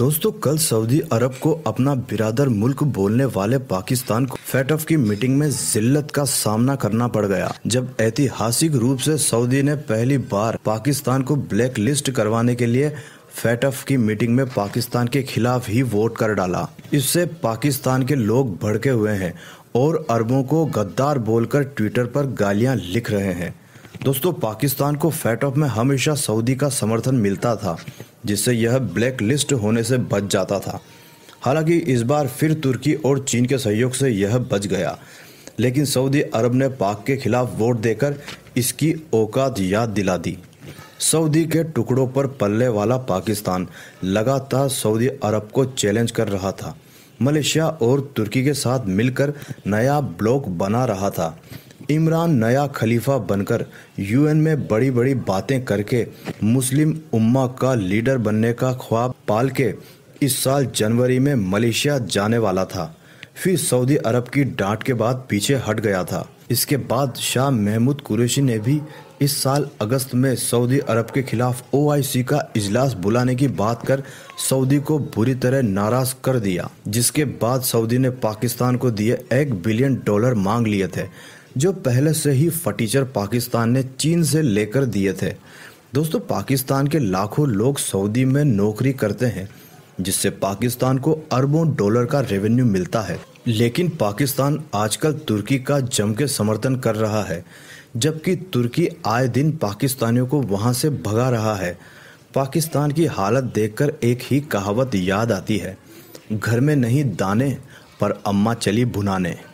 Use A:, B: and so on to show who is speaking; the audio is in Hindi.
A: दोस्तों कल सऊदी अरब को अपना बिरादर मुल्क बोलने वाले पाकिस्तान को फैट ऑफ की मीटिंग में जिल्लत का सामना करना पड़ गया जब ऐतिहासिक रूप से सऊदी ने पहली बार पाकिस्तान को ब्लैक लिस्ट करवाने के लिए फैट ऑफ की मीटिंग में पाकिस्तान के खिलाफ ही वोट कर डाला इससे पाकिस्तान के लोग भड़के हुए हैं और अरबों को गद्दार बोलकर ट्विटर पर गालियां लिख रहे हैं दोस्तों पाकिस्तान को फैट ऑफ में हमेशा सऊदी का समर्थन मिलता था जिससे यह ब्लैक लिस्ट होने से बच जाता था हालांकि इस बार फिर तुर्की और चीन के सहयोग से यह बच गया लेकिन सऊदी अरब ने पाक के खिलाफ वोट देकर इसकी औकात याद दिला दी सऊदी के टुकड़ों पर पलने वाला पाकिस्तान लगातार सऊदी अरब को चैलेंज कर रहा था मलेशिया और तुर्की के साथ मिलकर नया ब्लॉक बना रहा था इमरान नया खलीफा बनकर यूएन में बड़ी बड़ी बातें करके मुस्लिम उम्मा का लीडर बनने का ख्वाब पाल के इस साल जनवरी में मलेशिया जाने वाला था फिर सऊदी अरब की डांट के बाद पीछे हट गया था इसके बाद शाह महमूद कुरैशी ने भी इस साल अगस्त में सऊदी अरब के खिलाफ ओआईसी का इजलास बुलाने की बात कर सऊदी को बुरी तरह नाराज कर दिया जिसके बाद सऊदी ने पाकिस्तान को दिए एक बिलियन डॉलर मांग लिए थे जो पहले से ही फटीचर पाकिस्तान ने चीन से लेकर दिए थे दोस्तों पाकिस्तान के लाखों लोग सऊदी में नौकरी करते हैं जिससे पाकिस्तान को अरबों डॉलर का रेवेन्यू मिलता है लेकिन पाकिस्तान आजकल तुर्की का जम के समर्थन कर रहा है जबकि तुर्की आए दिन पाकिस्तानियों को वहां से भगा रहा है पाकिस्तान की हालत देखकर एक ही कहावत याद आती है घर में नहीं दाने पर अम्मा चली भुनाने